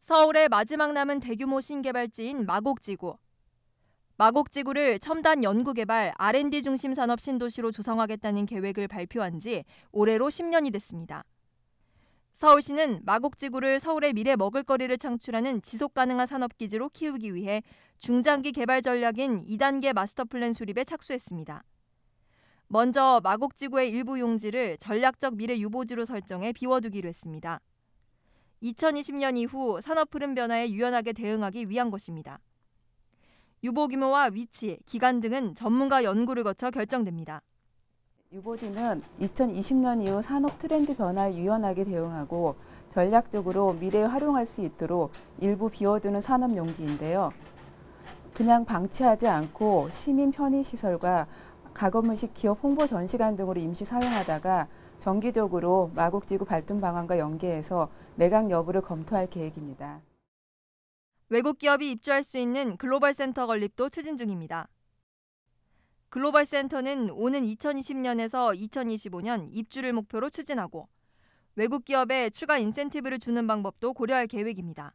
서울의 마지막 남은 대규모 신개발지인 마곡지구. 마곡지구를 첨단 연구개발 R&D 중심 산업 신도시로 조성하겠다는 계획을 발표한 지 올해로 10년이 됐습니다. 서울시는 마곡지구를 서울의 미래 먹을거리를 창출하는 지속가능한 산업기지로 키우기 위해 중장기 개발 전략인 2단계 마스터플랜 수립에 착수했습니다. 먼저 마곡지구의 일부 용지를 전략적 미래 유보지로 설정해 비워두기로 했습니다. 2020년 이후 산업 흐름 변화에 유연하게 대응하기 위한 것입니다. 유보 규모와 위치, 기간 등은 전문가 연구를 거쳐 결정됩니다. 유보지는 2020년 이후 산업 트렌드 변화에 유연하게 대응하고 전략적으로 미래에 활용할 수 있도록 일부 비워두는 산업 용지인데요. 그냥 방치하지 않고 시민 편의시설과 가건물식 기업 홍보 전시관 등으로 임시 사용하다가 정기적으로 마곡지구 발전 방안과 연계해서 매각 여부를 검토할 계획입니다. 외국 기업이 입주할 수 있는 글로벌 센터 건립도 추진 중입니다. 글로벌 센터는 오는 2020년에서 2025년 입주를 목표로 추진하고 외국 기업에 추가 인센티브를 주는 방법도 고려할 계획입니다.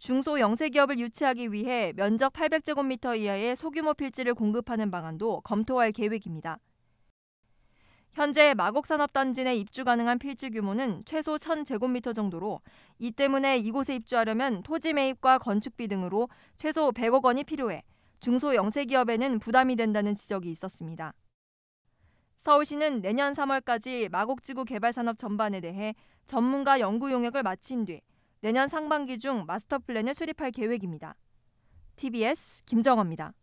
중소 영세 기업을 유치하기 위해 면적 800제곱미터 이하의 소규모 필지를 공급하는 방안도 검토할 계획입니다. 현재 마곡산업단지 내 입주 가능한 필지 규모는 최소 1000제곱미터 정도로 이 때문에 이곳에 입주하려면 토지 매입과 건축비 등으로 최소 100억 원이 필요해 중소 영세 기업에는 부담이 된다는 지적이 있었습니다. 서울시는 내년 3월까지 마곡지구 개발산업 전반에 대해 전문가 연구 용역을 마친 뒤 내년 상반기 중 마스터 플랜을 수립할 계획입니다. TBS 김정호입니다.